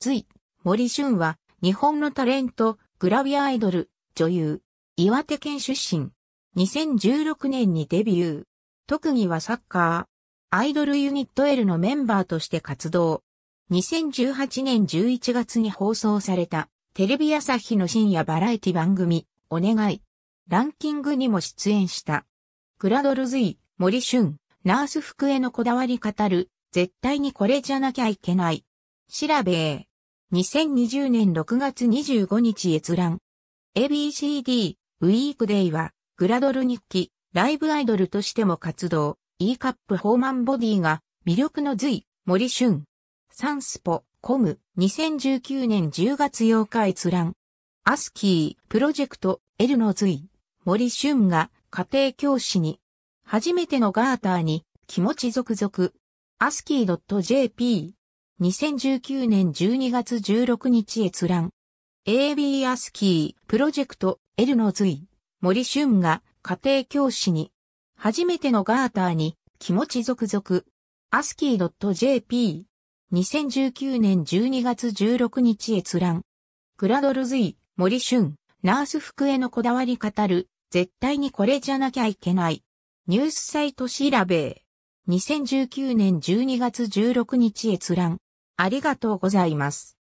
つい、森俊は、日本のタレント、グラビアアイドル、女優、岩手県出身。2016年にデビュー。特技はサッカー。アイドルユニット L のメンバーとして活動。2018年11月に放送された、テレビ朝日の深夜バラエティ番組、お願い。ランキングにも出演した。グラドルイ、森俊、ナース服へのこだわり語る、絶対にこれじゃなきゃいけない。調べ2020年6月25日閲覧。ABCD、ウィークデイは、グラドル日記、ライブアイドルとしても活動、E カップホーマンボディが、魅力の随、森俊。サンスポ、コム、2019年10月8日閲覧。アスキー、プロジェクト、L の随、森俊が、家庭教師に。初めてのガーターに、気持ち続々。アスキー .jp 2019年12月16日閲覧。AB アスキープロジェクトエルノズイ。森俊が家庭教師に。初めてのガーターに気持ち続々。アスキー .jp。2019年12月16日閲覧。グラドルズイ、森俊、ナース服へのこだわり語る、絶対にこれじゃなきゃいけない。ニュースサイト調べ。2019年12月16日閲覧。ありがとうございます。